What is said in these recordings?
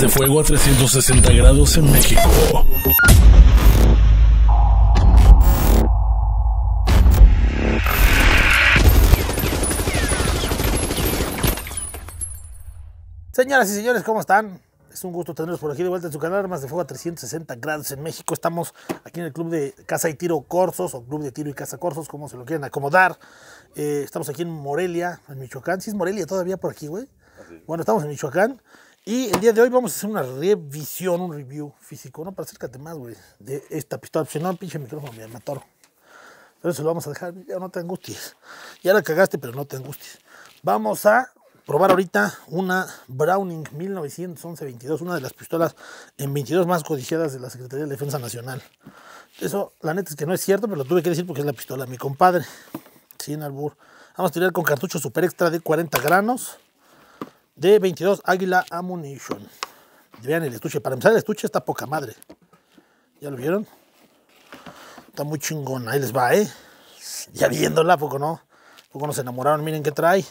de fuego a 360 grados en México. Señoras y señores, ¿cómo están? Es un gusto tenerlos por aquí de vuelta en su canal Armas de Fuego a 360 grados en México. Estamos aquí en el Club de Casa y Tiro Corsos o Club de Tiro y Casa Corsos, como se lo quieran acomodar. Eh, estamos aquí en Morelia, en Michoacán. Sí, es Morelia todavía por aquí, güey. Bueno, estamos en Michoacán. Y el día de hoy vamos a hacer una revisión, un review físico, ¿no? Para acércate más, güey, de esta pistola. Pues, si no, pinche micrófono, me atoro. Pero eso lo vamos a dejar, ya no te angusties. Ya la cagaste, pero no te angusties. Vamos a probar ahorita una Browning 1911-22, una de las pistolas en 22 más codiciadas de la Secretaría de Defensa Nacional. Eso, la neta es que no es cierto, pero lo tuve que decir porque es la pistola mi compadre. Sin albur. Vamos a tirar con cartucho super extra de 40 granos de 22 Águila Ammunition. Vean el estuche. Para empezar, el estuche está poca madre. ¿Ya lo vieron? Está muy chingón. Ahí les va, ¿eh? Ya viéndola, poco no. Poco nos enamoraron. Miren qué trae.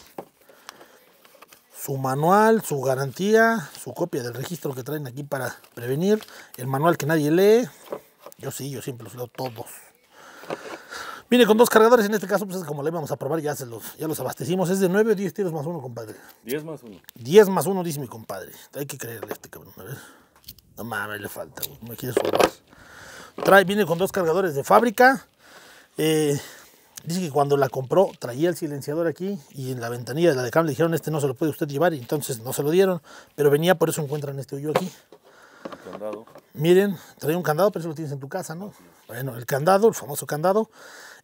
Su manual, su garantía, su copia del registro que traen aquí para prevenir. El manual que nadie lee. Yo sí, yo siempre los leo todos. Viene con dos cargadores, en este caso, pues como le íbamos a probar, ya, se los, ya los abastecimos. Es de 9 o 10 tiros más uno, compadre. 10 más uno. 10 más uno, dice mi compadre. Hay que creerle a este cabrón, a ver. No mames, le falta, güey. Me quiere Trae, viene con dos cargadores de fábrica. Eh, dice que cuando la compró traía el silenciador aquí y en la ventanilla de la de cam le dijeron este no se lo puede usted llevar y entonces no se lo dieron. Pero venía, por eso encuentran este hoyo aquí. Candado. Miren, trae un candado, pero eso lo tienes en tu casa, ¿no? Bueno, el candado, el famoso candado.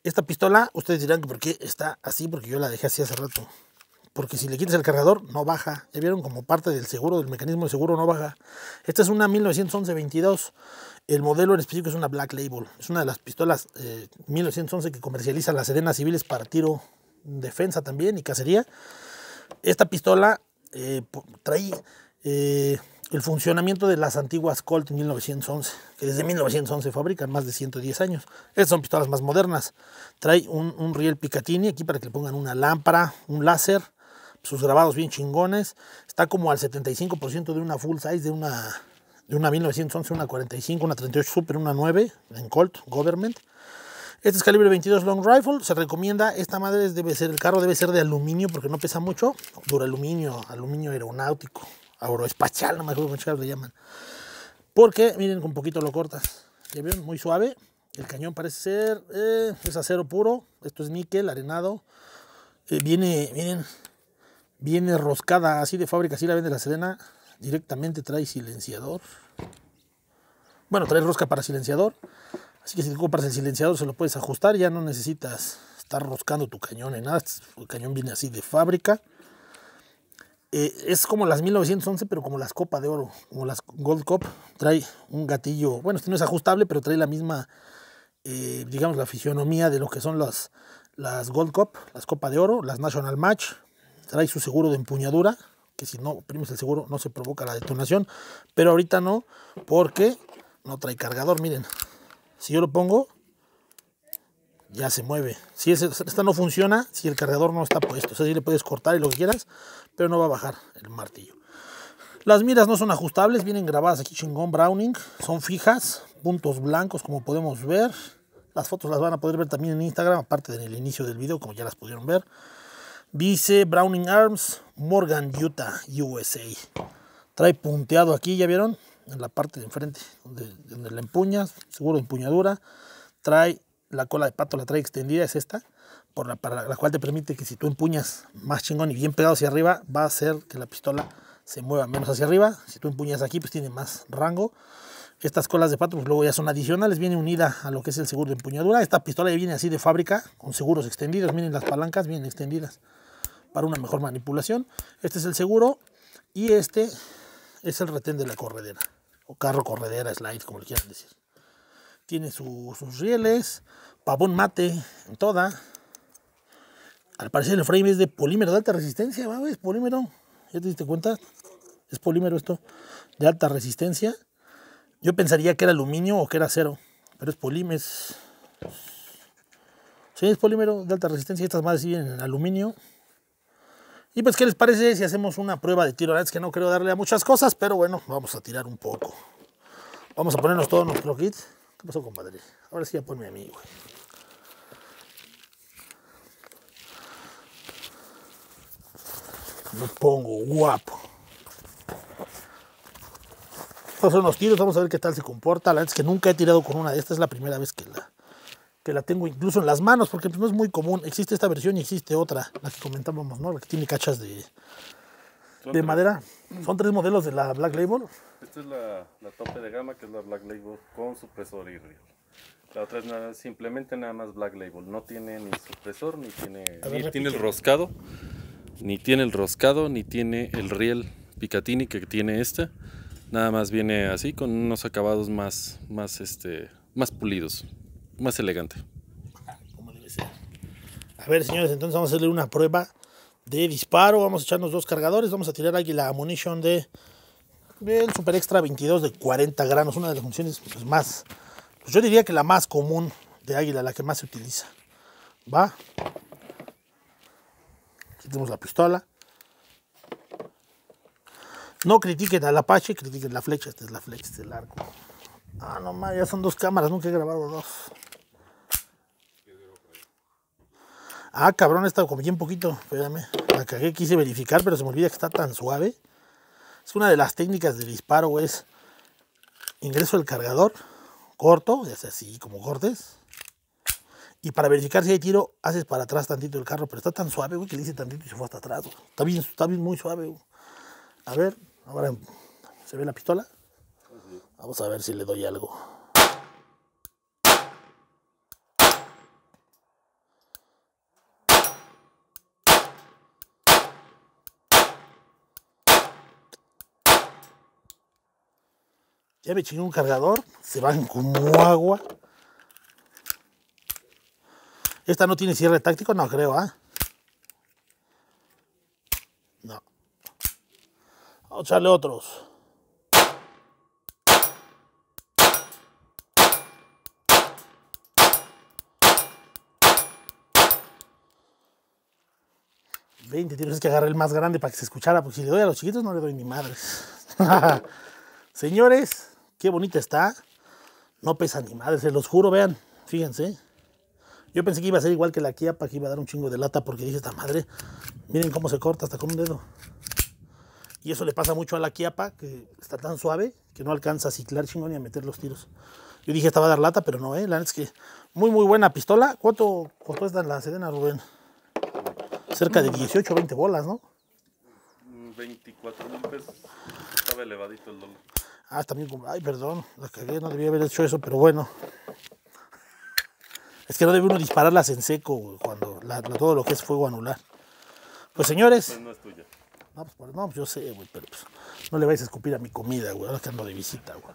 Esta pistola, ustedes dirán que por qué está así, porque yo la dejé así hace rato. Porque si le quitas el cargador, no baja. Ya vieron como parte del seguro, del mecanismo de seguro, no baja. Esta es una 1911-22. El modelo en específico es una Black Label. Es una de las pistolas 1911 eh, que comercializa las arenas civiles para tiro, defensa también y cacería. Esta pistola eh, trae eh, el funcionamiento de las antiguas Colt 1911, que desde 1911 fabrican más de 110 años. Estas son pistolas más modernas. Trae un, riel Picatinny aquí para que le pongan una lámpara, un láser, sus grabados bien chingones. Está como al 75% de una full size, de una, de una 1911, una 45, una 38 Super, una 9 en Colt Government. Este es calibre 22 Long Rifle, se recomienda, esta madre debe ser, el carro debe ser de aluminio porque no pesa mucho, dura aluminio, aluminio aeronáutico, espacial no me acuerdo cómo le llaman. Porque, miren, con poquito lo cortas. ¿Ya ven, Muy suave. El cañón parece ser, eh, es acero puro. Esto es níquel, arenado. Eh, viene, miren, viene roscada así de fábrica, así la vende la Serena. Directamente trae silenciador. Bueno, trae rosca para silenciador. Así que si te compras el silenciador se lo puedes ajustar. Ya no necesitas estar roscando tu cañón en nada. El este cañón viene así de fábrica. Eh, es como las 1911, pero como las Copa de Oro, como las Gold Cup. Trae un gatillo, bueno, este no es ajustable, pero trae la misma, eh, digamos, la fisionomía de lo que son las, las Gold Cup, las Copa de Oro, las National Match. Trae su seguro de empuñadura, que si no oprimes el seguro no se provoca la detonación, pero ahorita no, porque no trae cargador, miren. Si yo lo pongo, ya se mueve. Si esta no funciona, si el cargador no está puesto, o sea, si le puedes cortar y lo quieras, pero no va a bajar el martillo. Las miras no son ajustables, vienen grabadas aquí chingón Browning, son fijas, puntos blancos como podemos ver. Las fotos las van a poder ver también en Instagram, aparte del inicio del video, como ya las pudieron ver. Dice Browning Arms, Morgan, Utah, USA. Trae punteado aquí, ¿ya vieron? En la parte de enfrente, donde, la empuñas, seguro empuñadura. Trae la cola de pato la trae extendida, es esta, por la, para la cual te permite que si tú empuñas más chingón y bien pegado hacia arriba, va a hacer que la pistola se mueva menos hacia arriba. Si tú empuñas aquí, pues tiene más rango. Estas colas de pato, pues luego ya son adicionales, viene unida a lo que es el seguro de empuñadura. Esta pistola ya viene así de fábrica, con seguros extendidos. Miren las palancas, bien extendidas, para una mejor manipulación. Este es el seguro y este es el retén de la corredera, o carro corredera, slide, como le quieran decir tiene sus rieles, pavón mate en toda. Al parecer el frame es de polímero de alta resistencia, Es polímero. ¿Ya te diste cuenta? Es polímero esto, de alta resistencia. Yo pensaría que era aluminio o que era acero, pero es polímero. Sí, es polímero de alta resistencia. Estas más siguen en aluminio. Y pues, ¿qué les parece si hacemos una prueba de tiro? La que no creo darle a muchas cosas, pero bueno, vamos a tirar un poco. Vamos a ponernos todos nuestros kit. ¿Qué pasó, compadre? Ahora sí ya ponme a mí, güey. Me pongo guapo. Estos son los tiros, vamos a ver qué tal se comporta. La verdad es que nunca he tirado con una de estas, es la primera vez que la, que la tengo incluso en las manos, porque pues, no es muy común. Existe esta versión y existe otra, la que comentábamos, ¿no? La que tiene cachas de, de madera. Son tres modelos de la Black Label. Esta es la, tope de gama, que es la Black Label con supresor riel. La otra es simplemente nada más Black Label. No tiene ni supresor, ni tiene, ni tiene el roscado, ni tiene el roscado, ni tiene el riel Picatini que tiene esta. Nada más viene así, con unos acabados más, más, este, más pulidos, más elegante. A ver, señores, entonces vamos a hacerle una prueba de disparo. Vamos a echarnos dos cargadores. Vamos a tirar águila, la ammunition de Bien, Super Extra 22 de 40 granos, una de las funciones pues, más, pues, yo diría que la más común de águila, la que más se utiliza. Va. Aquí tenemos la pistola. No critiquen al Apache, critiquen la flecha. Esta es la flecha, este es el arco. Ah, no más, ya son dos cámaras, nunca he grabado dos. Ah, cabrón, está como bien poquito. Espérame. La cagué, quise verificar, pero se me olvida que está tan suave. Es una de las técnicas de disparo, es ingreso el cargador, corto, ya así como cortes. Y para verificar si hay tiro, haces para atrás tantito el carro, pero está tan suave, güey, que le hice tantito y se fue hasta atrás. Güey. Está bien, está bien muy suave, A ver, ahora se ve la pistola. Vamos a ver si le doy algo. me un cargador. Se van como agua. Esta no tiene cierre táctico, no creo, ¿ah? No. Vamos a echarle otros. 20 Tienes que agarrar el más grande para que se escuchara, porque si le doy a los chiquitos no le doy ni madre Señores, Qué bonita está. No pesa ni madre, se los juro, vean. Fíjense. Yo pensé que iba a ser igual que la kiapa que iba a dar un chingo de lata porque dije, esta madre, miren cómo se corta hasta con un dedo. Y eso le pasa mucho a la Kiapa, que está tan suave que no alcanza a ciclar chingón ni a meter los tiros. Yo dije, esta va a dar lata, pero no, eh. La neta es que muy, muy buena pistola. ¿Cuánto costó esta la Sedena, Rubén? Cerca de 18, 20 bolas, ¿no? 24 mm, mil pesos. Estaba elevadito el dolor. Ah, también, ay, perdón, la cagué, no debía haber hecho eso, pero bueno. Es que no debe uno dispararlas en seco cuando todo lo que es fuego anular. Pues señores. Pues no es tuya. No, pues, pues yo sé, güey, pero pues, no le vais a escupir a mi comida, güey, ahora que ando de visita, güey.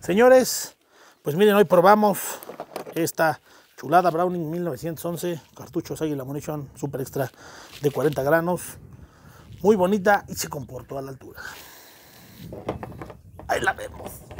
Señores, pues miren, hoy probamos esta chulada Browning 1911, cartuchos ahí la munición, Super Extra de 40 granos. Muy bonita y se comportó a la altura. Ahí la vemos.